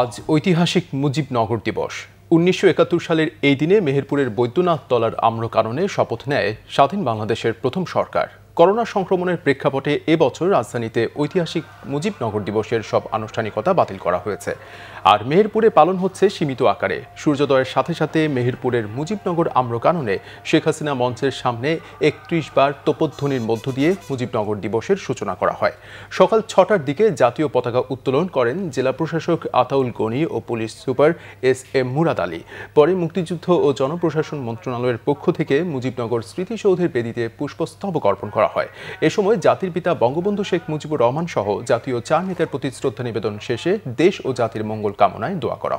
আজ ঐতিহাসিক মুজিবনগর দিবস উনিশশো সালের এই দিনে মেহেরপুরের বৈদ্যনাথ তলার আম্রকারণে শপথ নেয় স্বাধীন বাংলাদেশের প্রথম সরকার করোনা সংক্রমণের প্রেক্ষাপটে এবছর রাজধানীতে ঐতিহাসিক মুজিবনগর দিবসের সব আনুষ্ঠানিকতা বাতিল করা হয়েছে আর মেহেরপুরে পালন হচ্ছে সীমিত আকারে সূর্যোদয়ের সাথে সাথে মেহেরপুরের মুজিবনগর আম্রকাননে শেখ হাসিনা মঞ্চের সামনে একত্রিশ বার তোপধ্বনির মধ্য দিয়ে মুজিবনগর দিবসের সূচনা করা হয় সকাল ছটার দিকে জাতীয় পতাকা উত্তোলন করেন জেলা প্রশাসক আতাউল গনি ও police super S M Murad Ali পরে মুক্তিযুদ্ধ ও জনপ্রশাসন মন্ত্রণালয়ের পক্ষ থেকে মুজিবনগর স্মৃতিসৌধের বেদিতে পুষ্পস্তবক অর্পণ করা করা হয় এ সময় জাতির পিতা বঙ্গবন্ধু শেখ মুজিবুর রহমান সহ জাতীয় চার নেতার প্রতি শ্রদ্ধা নিবেদন শেষে দেশ ও জাতির মঙ্গল কামনায় দোয়া করা